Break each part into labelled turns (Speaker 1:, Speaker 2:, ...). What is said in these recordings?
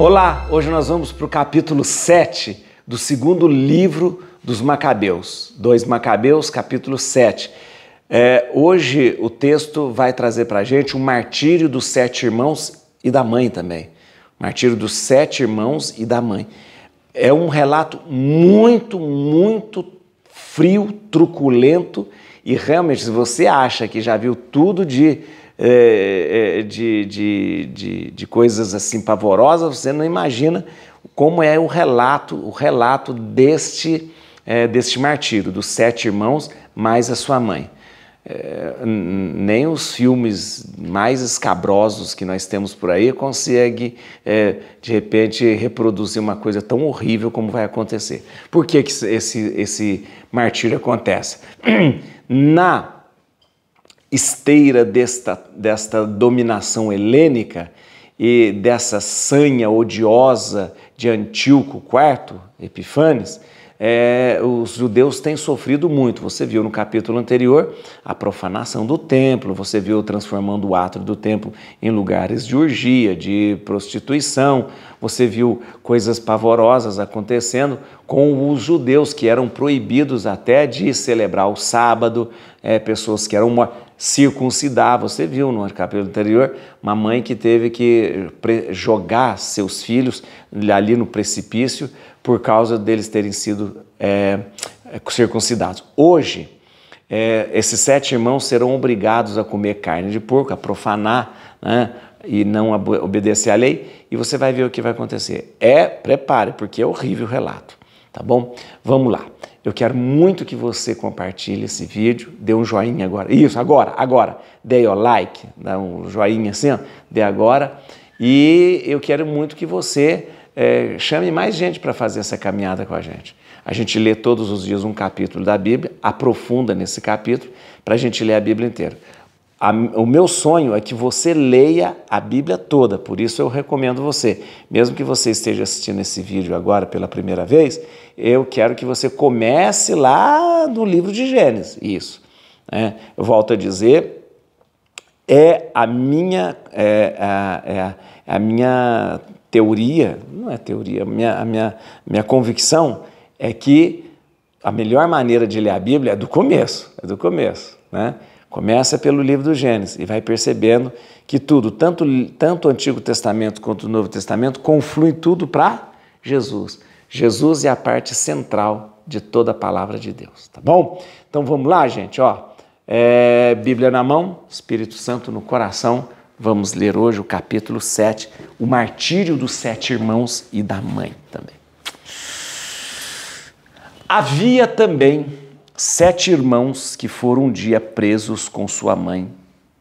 Speaker 1: Olá, hoje nós vamos para o capítulo 7 do segundo livro dos Macabeus, 2 Macabeus, capítulo 7. É, hoje o texto vai trazer para a gente o martírio dos sete irmãos e da mãe também. Martírio dos sete irmãos e da mãe. É um relato muito, muito frio, truculento e realmente, se você acha que já viu tudo de é, é, de, de, de, de coisas assim pavorosas, você não imagina como é o relato, o relato deste, é, deste martírio, dos sete irmãos mais a sua mãe. É, nem os filmes mais escabrosos que nós temos por aí consegue é, de repente reproduzir uma coisa tão horrível como vai acontecer. Por que, que esse, esse martírio acontece? Na esteira desta, desta dominação helênica e dessa sanha odiosa de Antíoco IV, Epifanes, é, os judeus têm sofrido muito. Você viu no capítulo anterior a profanação do templo, você viu transformando o átrio do templo em lugares de orgia, de prostituição, você viu coisas pavorosas acontecendo com os judeus que eram proibidos até de celebrar o sábado, é, pessoas que eram mortas circuncidar. Você viu no capítulo anterior uma mãe que teve que jogar seus filhos ali no precipício por causa deles terem sido é, circuncidados. Hoje, é, esses sete irmãos serão obrigados a comer carne de porco, a profanar, né? e não obedecer à lei, e você vai ver o que vai acontecer. É, prepare, porque é horrível o relato, tá bom? Vamos lá. Eu quero muito que você compartilhe esse vídeo, dê um joinha agora. Isso, agora, agora. Dê o like, dá um joinha assim, ó, dê agora. E eu quero muito que você é, chame mais gente para fazer essa caminhada com a gente. A gente lê todos os dias um capítulo da Bíblia, aprofunda nesse capítulo, para a gente ler a Bíblia inteira. A, o meu sonho é que você leia a Bíblia toda, por isso eu recomendo você. Mesmo que você esteja assistindo esse vídeo agora pela primeira vez, eu quero que você comece lá no livro de Gênesis. Isso. Né? Eu volto a dizer, é a minha, é, a, é a minha teoria, não é teoria, a minha, a minha, minha convicção é que a melhor maneira de ler a Bíblia é do começo, é do começo, né? Começa pelo livro do Gênesis e vai percebendo que tudo, tanto, tanto o Antigo Testamento quanto o Novo Testamento, conflui tudo para Jesus. Jesus é a parte central de toda a palavra de Deus, tá bom? Então vamos lá, gente, ó. É, Bíblia na mão, Espírito Santo no coração. Vamos ler hoje o capítulo 7, o martírio dos sete irmãos e da mãe também. Havia também sete irmãos que foram um dia presos com sua mãe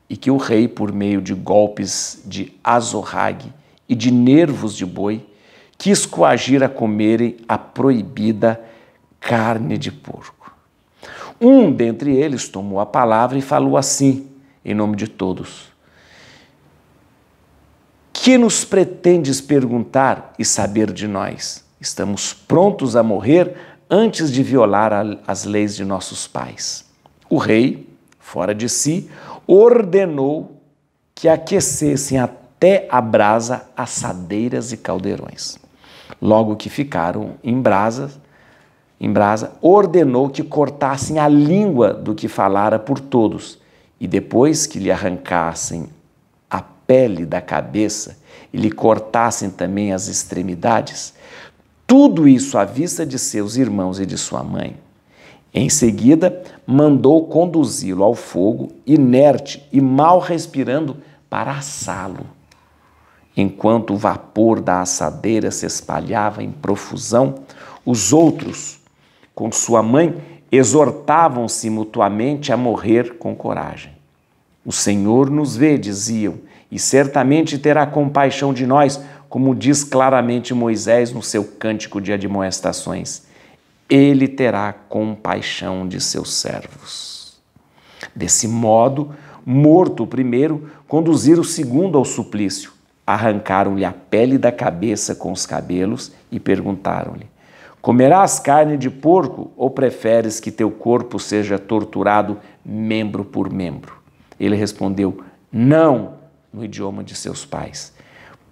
Speaker 1: e que o rei, por meio de golpes de azorrague e de nervos de boi, quis coagir a comerem a proibida carne de porco. Um dentre eles tomou a palavra e falou assim, em nome de todos: Que nos pretendes perguntar e saber de nós? Estamos prontos a morrer antes de violar as leis de nossos pais. O rei, fora de si, ordenou que aquecessem até a brasa assadeiras e caldeirões. Logo que ficaram em brasa, em brasa, ordenou que cortassem a língua do que falara por todos, e depois que lhe arrancassem a pele da cabeça e lhe cortassem também as extremidades, tudo isso à vista de seus irmãos e de sua mãe. Em seguida, mandou conduzi-lo ao fogo, inerte e mal respirando, para assá-lo, enquanto o vapor da assadeira se espalhava em profusão, os outros, com sua mãe, exortavam-se mutuamente a morrer com coragem. O Senhor nos vê, diziam, e certamente terá compaixão de nós, como diz claramente Moisés no seu cântico de admoestações: Ele terá compaixão de seus servos. Desse modo, morto o primeiro, conduzir o segundo ao suplício. Arrancaram-lhe a pele da cabeça com os cabelos e perguntaram-lhe: Comerás carne de porco ou preferes que teu corpo seja torturado membro por membro? Ele respondeu: Não, no idioma de seus pais.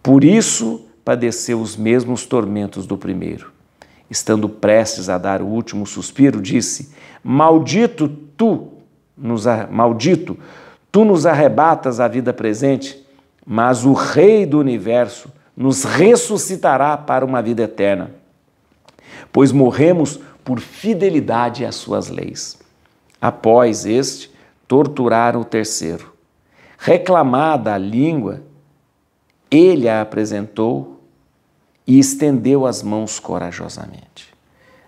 Speaker 1: Por isso padeceu os mesmos tormentos do primeiro. Estando prestes a dar o último suspiro, disse: Maldito tu, nos maldito, tu nos arrebatas a vida presente, mas o Rei do universo nos ressuscitará para uma vida eterna. Pois morremos por fidelidade às suas leis. Após este, torturaram o terceiro. Reclamada a língua, ele a apresentou e estendeu as mãos corajosamente.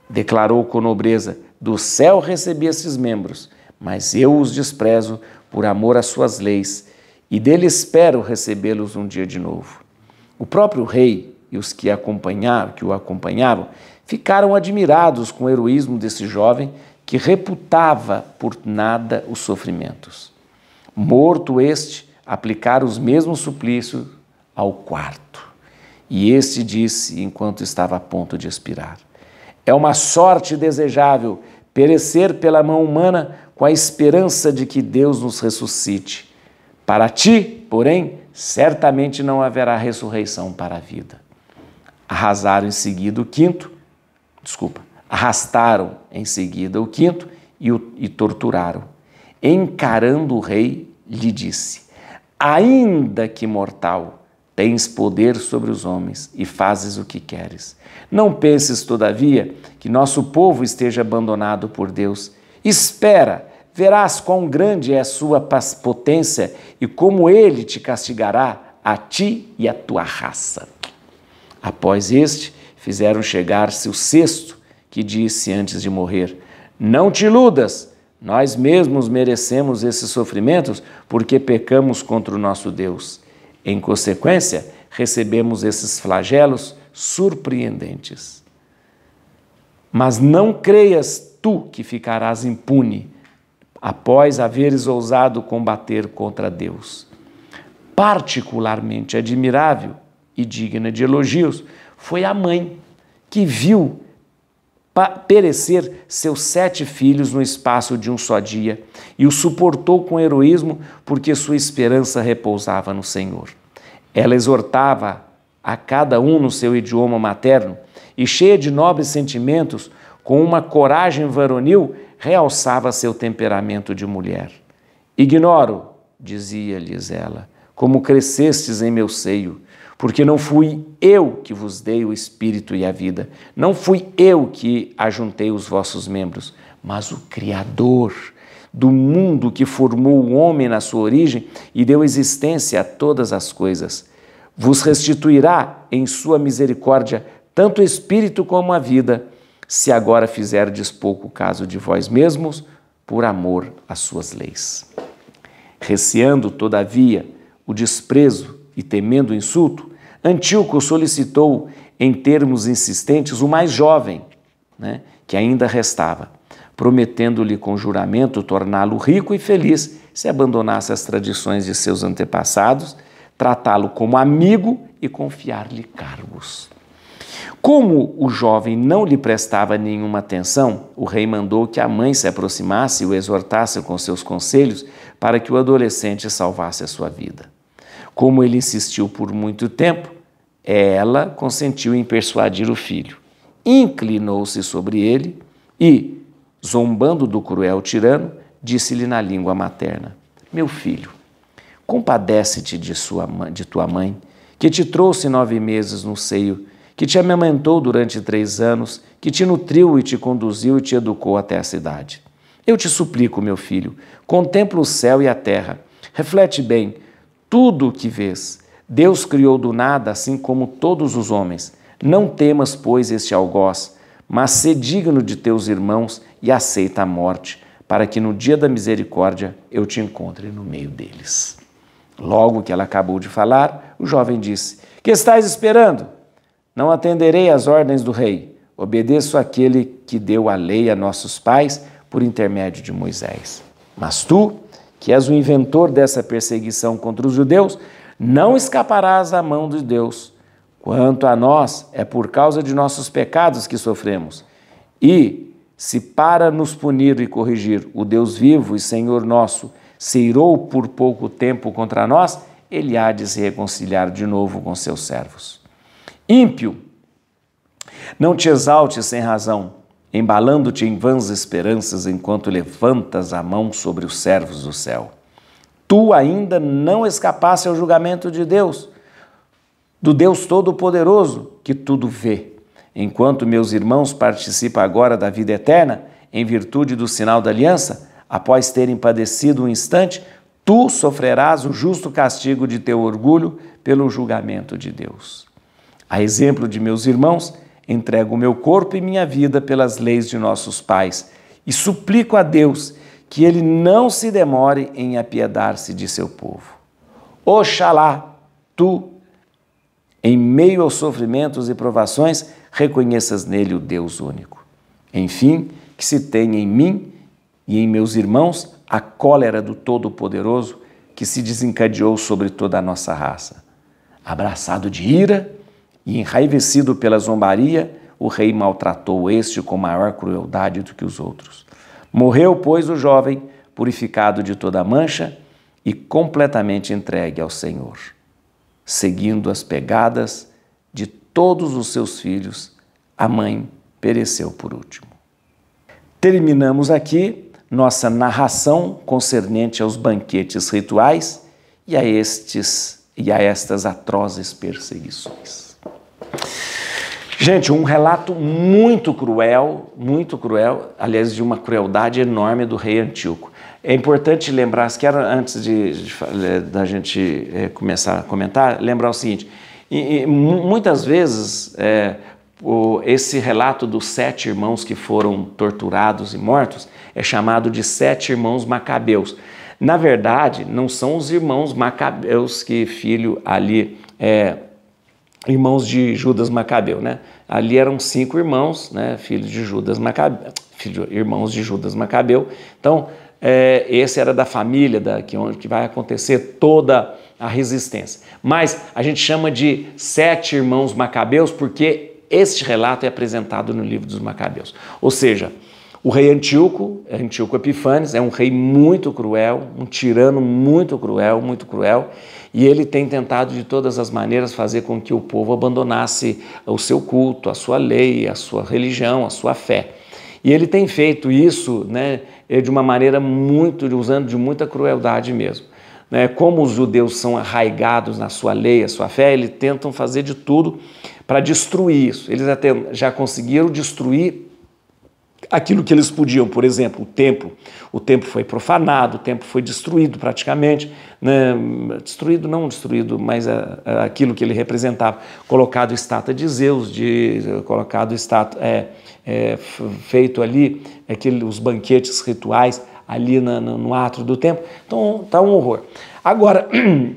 Speaker 1: Declarou com nobreza: Do céu recebi esses membros, mas eu os desprezo por amor às suas leis, e dele espero recebê-los um dia de novo. O próprio rei e os que, que o acompanhavam ficaram admirados com o heroísmo desse jovem que reputava por nada os sofrimentos. Morto este, aplicar os mesmos suplícios ao quarto. E este disse, enquanto estava a ponto de expirar: É uma sorte desejável perecer pela mão humana com a esperança de que Deus nos ressuscite. Para ti, porém, certamente não haverá ressurreição para a vida. Arrasaram em seguida o quinto, desculpa, arrastaram em seguida o quinto e, o, e torturaram. Encarando o rei, lhe disse: Ainda que mortal, Tens poder sobre os homens e fazes o que queres. Não penses, todavia, que nosso povo esteja abandonado por Deus. Espera, verás quão grande é a sua potência e como ele te castigará, a ti e a tua raça. Após este, fizeram chegar-se o sexto, que disse antes de morrer: Não te iludas, nós mesmos merecemos esses sofrimentos porque pecamos contra o nosso Deus. Em consequência, recebemos esses flagelos surpreendentes. Mas não creias tu que ficarás impune após haveres ousado combater contra Deus. Particularmente admirável e digna de elogios foi a mãe que viu perecer seus sete filhos no espaço de um só dia, e o suportou com heroísmo, porque sua esperança repousava no Senhor. Ela exortava a cada um no seu idioma materno e, cheia de nobres sentimentos, com uma coragem varonil, realçava seu temperamento de mulher. Ignoro, dizia-lhes ela, como crescestes em meu seio porque não fui eu que vos dei o espírito e a vida, não fui eu que ajuntei os vossos membros, mas o Criador do mundo que formou o homem na sua origem e deu existência a todas as coisas. Vos restituirá em sua misericórdia tanto o espírito como a vida, se agora fizerdes pouco caso de vós mesmos, por amor às suas leis. Receando, todavia, o desprezo e temendo o insulto, Antíoco solicitou em termos insistentes o mais jovem, né, que ainda restava, prometendo-lhe com juramento torná-lo rico e feliz se abandonasse as tradições de seus antepassados, tratá-lo como amigo e confiar-lhe cargos. Como o jovem não lhe prestava nenhuma atenção, o rei mandou que a mãe se aproximasse e o exortasse com seus conselhos para que o adolescente salvasse a sua vida. Como ele insistiu por muito tempo, ela consentiu em persuadir o filho. Inclinou-se sobre ele e, zombando do cruel tirano, disse-lhe na língua materna: Meu filho, compadece-te de, de tua mãe, que te trouxe nove meses no seio, que te amamentou durante três anos, que te nutriu e te conduziu e te educou até a cidade. Eu te suplico, meu filho, contempla o céu e a terra, reflete bem tudo o que vês. Deus criou do nada, assim como todos os homens. Não temas, pois, este algoz, mas sê digno de teus irmãos e aceita a morte, para que no dia da misericórdia eu te encontre no meio deles. Logo que ela acabou de falar, o jovem disse: Que estás esperando? Não atenderei às ordens do rei. Obedeço àquele que deu a lei a nossos pais por intermédio de Moisés. Mas tu, que és o inventor dessa perseguição contra os judeus, não escaparás à mão de Deus. Quanto a nós, é por causa de nossos pecados que sofremos. E, se para nos punir e corrigir o Deus vivo e Senhor nosso se irou por pouco tempo contra nós, ele há de se reconciliar de novo com seus servos. Ímpio, não te exaltes sem razão, embalando-te em vãs esperanças enquanto levantas a mão sobre os servos do céu. Tu ainda não escapaste ao julgamento de Deus, do Deus Todo-Poderoso, que tudo vê. Enquanto meus irmãos participam agora da vida eterna, em virtude do sinal da aliança, após terem padecido um instante, tu sofrerás o justo castigo de teu orgulho pelo julgamento de Deus. A exemplo de meus irmãos, Entrego o meu corpo e minha vida pelas leis de nossos pais e suplico a Deus que ele não se demore em apiedar-se de seu povo. Oxalá tu, em meio aos sofrimentos e provações, reconheças nele o Deus único. Enfim, que se tenha em mim e em meus irmãos a cólera do Todo-Poderoso que se desencadeou sobre toda a nossa raça. Abraçado de ira, e enraivecido pela zombaria, o rei maltratou este com maior crueldade do que os outros. Morreu, pois, o jovem, purificado de toda mancha e completamente entregue ao Senhor, seguindo as pegadas de todos os seus filhos, a mãe pereceu por último. Terminamos aqui nossa narração concernente aos banquetes rituais e a estes e a estas atrozes perseguições. Gente, um relato muito cruel, muito cruel, aliás, de uma crueldade enorme do rei Antíoco. É importante lembrar, se era antes de, da gente é, começar a comentar, lembrar o seguinte: e, e, muitas vezes é, o, esse relato dos sete irmãos que foram torturados e mortos é chamado de sete irmãos macabeus. Na verdade, não são os irmãos macabeus que filho ali é, irmãos de Judas Macabeu, né? Ali eram cinco irmãos, né? Filhos de Judas Macabeu, filho, irmãos de Judas Macabeu. Então, é, esse era da família da que é onde que vai acontecer toda a resistência. Mas a gente chama de sete irmãos Macabeus porque este relato é apresentado no livro dos Macabeus. Ou seja, o rei Antíoco, Antíoco Epifanes, é um rei muito cruel, um tirano muito cruel, muito cruel, e ele tem tentado de todas as maneiras fazer com que o povo abandonasse o seu culto, a sua lei, a sua religião, a sua fé. E ele tem feito isso né, eh, de uma maneira muito, usando de muita crueldade mesmo. Né. Como os judeus são arraigados na sua lei, a sua fé, eles tentam fazer de tudo para destruir isso. Eles até já conseguiram destruir aquilo que eles podiam, por exemplo, o templo. O templo foi profanado, o templo foi destruído praticamente, né? destruído não destruído, mas a, a, aquilo que ele representava, colocado estátua de Zeus, de, colocado estátua, é, é, feito ali aquele, os banquetes rituais ali na, no, no átrio do templo. Então está um horror. Agora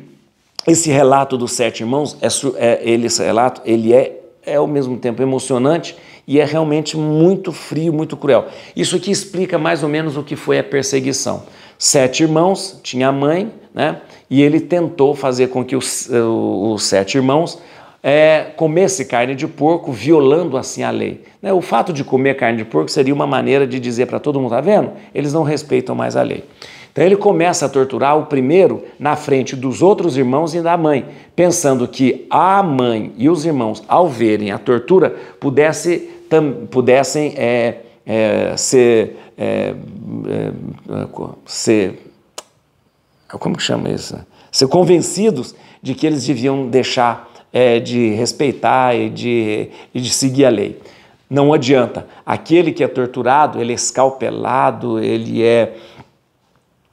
Speaker 1: esse relato dos sete irmãos é, é ele, esse relato ele é é ao mesmo tempo emocionante e é realmente muito frio, muito cruel. Isso aqui explica mais ou menos o que foi a perseguição. Sete irmãos, tinha a mãe, né? E ele tentou fazer com que os, eh, os sete irmãos é, comesse carne de porco, violando assim a lei. Né? O fato de comer carne de porco seria uma maneira de dizer para todo mundo: tá vendo? Eles não respeitam mais a lei. Então ele começa a torturar o primeiro na frente dos outros irmãos e da mãe, pensando que a mãe e os irmãos, ao verem a tortura, pudesse, tam, pudessem é, é, ser, é, é ser. Como que chama isso? Ser convencidos de que eles deviam deixar é, de respeitar e de, e de seguir a lei. Não adianta. Aquele que é torturado, ele é escalpelado, ele é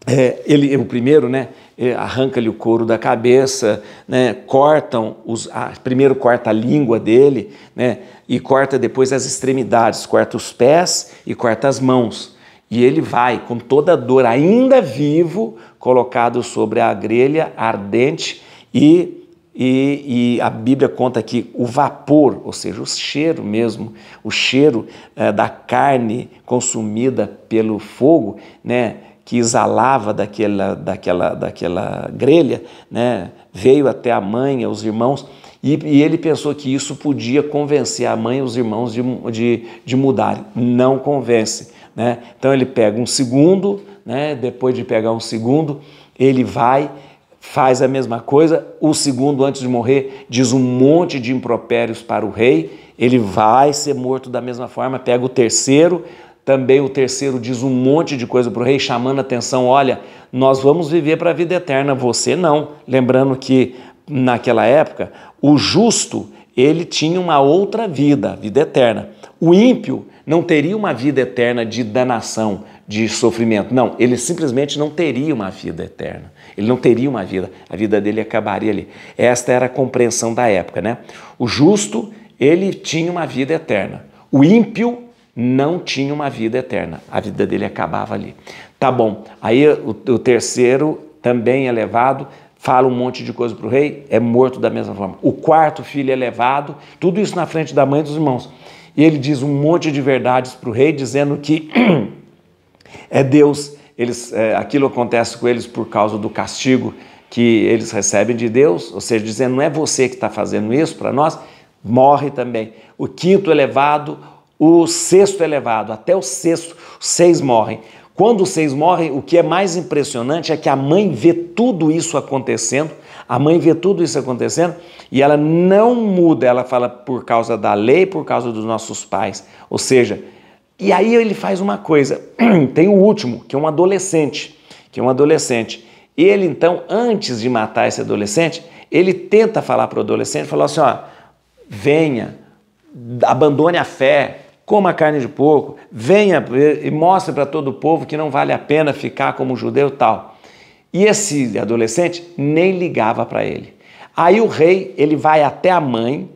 Speaker 1: é, ele, o primeiro, né, é, arranca-lhe o couro da cabeça, né, cortam, os, primeiro corta a língua dele, né, e corta depois as extremidades, corta os pés e corta as mãos. E ele vai, com toda a dor, ainda vivo, colocado sobre a grelha ardente e e, e, a Bíblia conta que o vapor, ou seja, o cheiro mesmo, o cheiro é, da carne consumida pelo fogo, né, que exalava daquela, daquela, daquela grelha, né, veio até a mãe, os irmãos, e, e, ele pensou que isso podia convencer a mãe e os irmãos de, de, de mudarem. Não convence. Né? Então ele pega um segundo, né, depois de pegar um segundo, ele vai faz a mesma coisa. O segundo, antes de morrer, diz um monte de impropérios para o rei. Ele vai ser morto da mesma forma. Pega o terceiro, também o terceiro diz um monte de coisa para o rei, chamando a atenção: olha, nós vamos viver para a vida eterna, você não. Lembrando que naquela época, o justo ele tinha uma outra vida, vida eterna. O ímpio não teria uma vida eterna de danação, de sofrimento. Não, ele simplesmente não teria uma vida eterna. Ele não teria uma vida. A vida dele acabaria ali. Esta era a compreensão da época, né? O justo, ele tinha uma vida eterna. O ímpio não tinha uma vida eterna. A vida dele acabava ali. Tá bom. Aí o, o terceiro também é levado, fala um monte de coisa para o rei, é morto da mesma forma. O quarto filho é levado, tudo isso na frente da mãe e dos irmãos. E ele diz um monte de verdades para o rei, dizendo que é Deus, eles, é, aquilo acontece com eles por causa do castigo que eles recebem de Deus, ou seja, dizendo não é você que está fazendo isso para nós, morre também. O quinto elevado, é o sexto é levado, até o sexto, seis morrem. Quando os seis morrem, o que é mais impressionante é que a mãe vê tudo isso acontecendo, a mãe vê tudo isso acontecendo e ela não muda, ela fala por causa da lei, por causa dos nossos pais. Ou seja, e aí ele faz uma coisa, tem o último, que é um adolescente, que é um adolescente. Ele então, antes de matar esse adolescente, ele tenta falar para o adolescente, falou assim, ó, venha, abandone a fé, coma carne de porco, venha e mostre para todo o povo que não vale a pena ficar como judeu tal. E esse adolescente nem ligava para ele. Aí o rei, ele vai até a mãe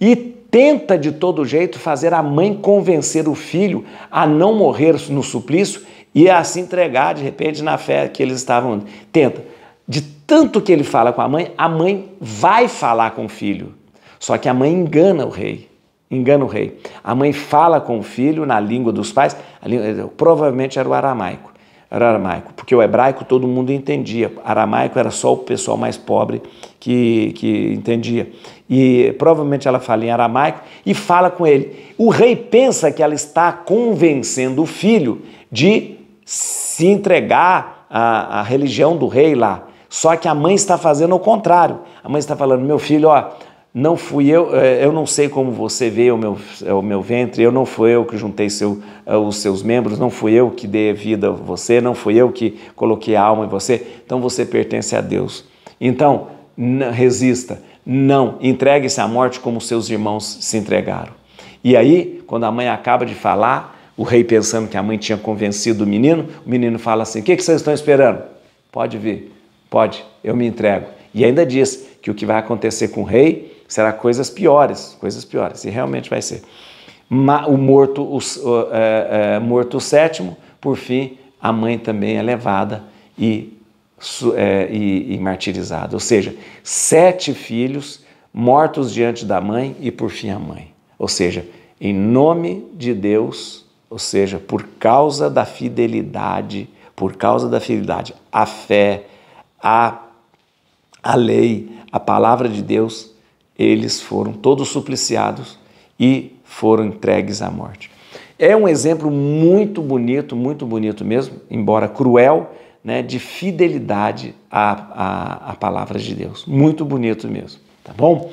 Speaker 1: e tenta de todo jeito fazer a mãe convencer o filho a não morrer no suplício e a se entregar de repente na fé que eles estavam. Tenta. De tanto que ele fala com a mãe, a mãe vai falar com o filho. Só que a mãe engana o rei engana o rei. A mãe fala com o filho na língua dos pais, língua, eh, provavelmente era o aramaico. Era aramaico, porque o hebraico todo mundo entendia, aramaico era só o pessoal mais pobre que, que entendia. E provavelmente ela fala em aramaico e fala com ele. O rei pensa que ela está convencendo o filho de se entregar à, à religião do rei lá. Só que a mãe está fazendo o contrário. A mãe está falando: meu filho, ó, não fui eu, eh, eu não sei como você vê o meu, eh, o meu ventre, eu não fui eu que juntei seu, eh, os seus membros, não fui eu que dei vida a você, não fui eu que coloquei a alma em você, então você pertence a Deus. Então, resista, não, entregue-se à morte como seus irmãos se entregaram. E aí, quando a mãe acaba de falar, o rei pensando que a mãe tinha convencido o menino, o menino fala assim: O que, que vocês estão esperando? Pode vir, pode, eu me entrego. E ainda diz que o que vai acontecer com o rei Será coisas piores, coisas piores, e realmente vai ser. O morto, o, é, é, morto o sétimo, por fim, a mãe também é levada e, é, e, e martirizada. Ou seja, sete filhos mortos diante da mãe e por fim a mãe. Ou seja, em nome de Deus, ou seja, por causa da fidelidade, por causa da fidelidade, a fé, a, a lei, a palavra de Deus, eles foram todos supliciados e foram entregues à morte. É um exemplo muito bonito, muito bonito mesmo, embora cruel, né, de fidelidade à, à, à palavra de Deus. Muito bonito mesmo, tá bom?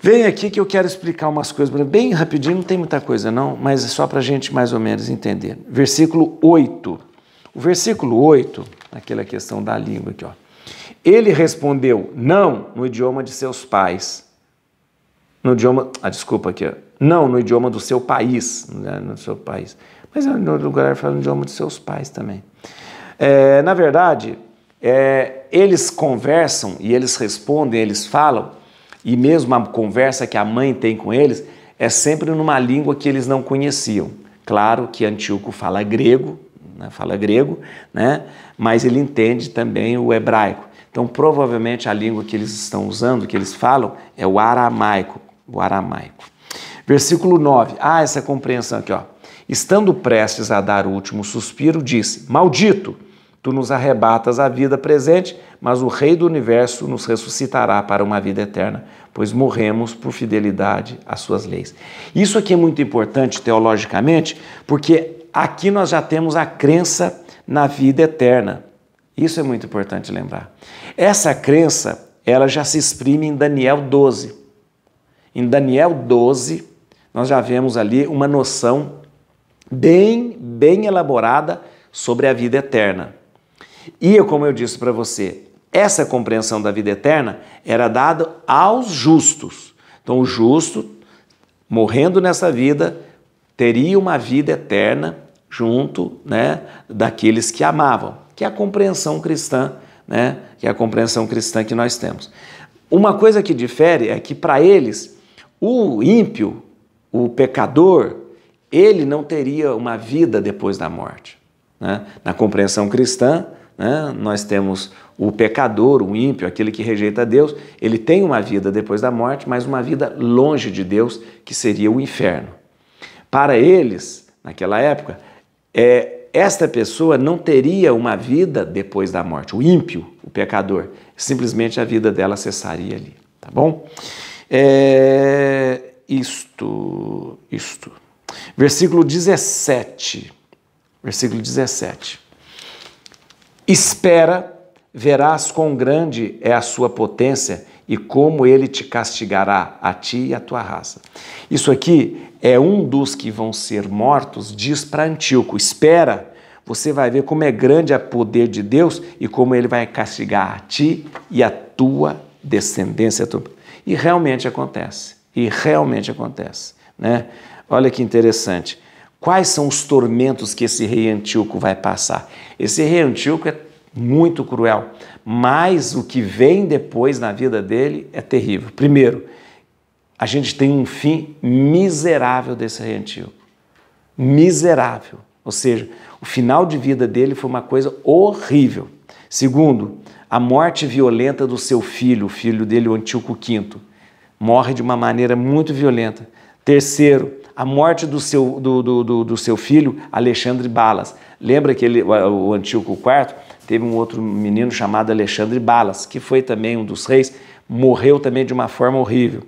Speaker 1: Vem aqui que eu quero explicar umas coisas bem rapidinho, não tem muita coisa não, mas é só para a gente mais ou menos entender. Versículo 8. O versículo 8, aquela questão da língua aqui, ó. Ele respondeu não no idioma de seus pais no idioma. Ah, desculpa aqui. Não, no idioma do seu país. Né, no seu país. Mas é, no lugar fala no idioma dos seus pais também. É, na verdade, é, eles conversam e eles respondem, eles falam, e mesmo a conversa que a mãe tem com eles é sempre numa língua que eles não conheciam. Claro que Antíoco fala grego, né, fala grego, né, mas ele entende também o hebraico. Então, provavelmente a língua que eles estão usando, que eles falam, é o aramaico o aramaico. Versículo 9. Ah, essa compreensão aqui, ó. Estando prestes a dar o último suspiro, disse: Maldito, tu nos arrebatas a vida presente, mas o Rei do universo nos ressuscitará para uma vida eterna, pois morremos por fidelidade às suas leis. Isso aqui é muito importante teologicamente, porque aqui nós já temos a crença na vida eterna. Isso é muito importante lembrar. Essa crença, ela já se exprime em Daniel 12 em Daniel 12, nós já vemos ali uma noção bem, bem elaborada sobre a vida eterna. E como eu disse para você, essa compreensão da vida eterna era dada aos justos. Então, o justo, morrendo nessa vida, teria uma vida eterna junto né, daqueles que amavam, que é a compreensão cristã, né, que é a compreensão cristã que nós temos. Uma coisa que difere é que para eles o ímpio, o pecador, ele não teria uma vida depois da morte. Né? Na compreensão cristã, né, nós temos o pecador, o ímpio, aquele que rejeita Deus, ele tem uma vida depois da morte, mas uma vida longe de Deus, que seria o inferno. Para eles, naquela época, é, esta pessoa não teria uma vida depois da morte. O ímpio, o pecador, simplesmente a vida dela cessaria ali, tá bom? É, isto, isto. Versículo 17. Versículo 17. Espera, verás quão grande é a sua potência e como ele te castigará, a ti e a tua raça. Isso aqui é um dos que vão ser mortos, diz para Antíoco: espera, você vai ver como é grande a poder de Deus e como ele vai castigar a ti e a tua descendência. E realmente acontece. E realmente acontece. Né? Olha que interessante. Quais são os tormentos que esse rei Antíoco vai passar? Esse rei Antíoco é muito cruel, mas o que vem depois na vida dele é terrível. Primeiro, a gente tem um fim miserável desse rei Antíoco. Miserável. Ou seja, o final de vida dele foi uma coisa horrível. Segundo, a morte violenta do seu filho, o filho dele, o Antíoco V, morre de uma maneira muito violenta. Terceiro, a morte do seu, do, do, do, do seu filho, Alexandre Balas. Lembra que ele, o Antíoco IV teve um outro menino chamado Alexandre Balas, que foi também um dos reis, morreu também de uma forma horrível.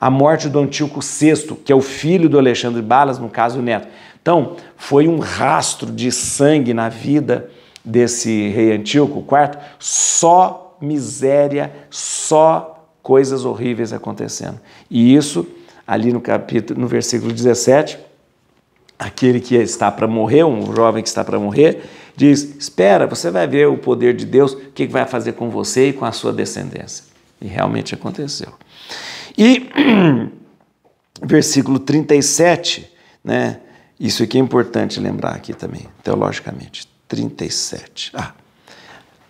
Speaker 1: A morte do Antíoco VI, que é o filho do Alexandre Balas, no caso o neto. Então, foi um rastro de sangue na vida desse rei Antíoco IV, só miséria, só coisas horríveis acontecendo. E isso ali no capítulo, no versículo 17, aquele que está para morrer, um jovem que está para morrer, diz: "Espera, você vai ver o poder de Deus, o que vai fazer com você e com a sua descendência". E realmente aconteceu. E versículo 37, né? Isso aqui é importante lembrar aqui também, teologicamente. 37. Ah,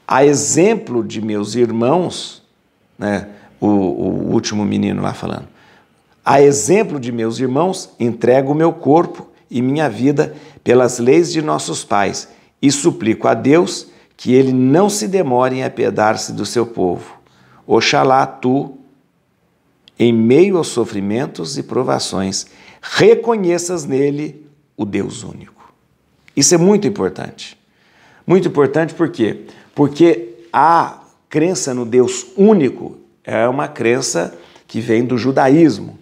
Speaker 1: a exemplo de meus irmãos, né, o, o último menino lá falando, a exemplo de meus irmãos, entrego o meu corpo e minha vida pelas leis de nossos pais e suplico a Deus que ele não se demore em apedar se do seu povo. Oxalá tu, em meio aos sofrimentos e provações, reconheças nele o Deus único. Isso é muito importante. Muito importante por quê? Porque a crença no Deus único é uma crença que vem do judaísmo.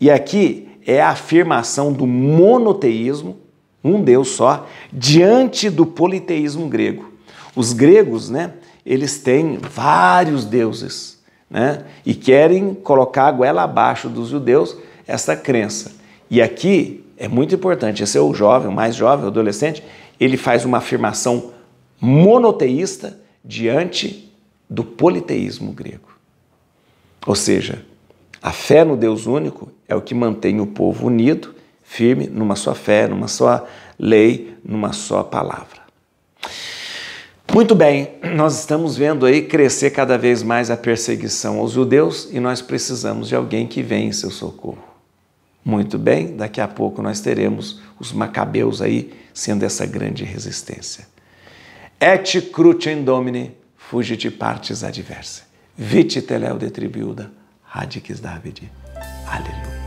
Speaker 1: E aqui é a afirmação do monoteísmo, um Deus só, diante do politeísmo grego. Os gregos, né, eles têm vários deuses, né, e querem colocar a goela abaixo dos judeus essa crença. E aqui é muito importante, esse é o jovem, o mais jovem, o adolescente, ele faz uma afirmação monoteísta diante do politeísmo grego. Ou seja, a fé no Deus único é o que mantém o povo unido, firme numa só fé, numa só lei, numa só palavra. Muito bem, nós estamos vendo aí crescer cada vez mais a perseguição aos judeus e nós precisamos de alguém que venha em seu socorro. Muito bem, daqui a pouco nós teremos os macabeus aí sendo essa grande resistência. Et crucem domini, fugit partes adversa. Vite teleu de tribuda, radicis Davide. Aleluia.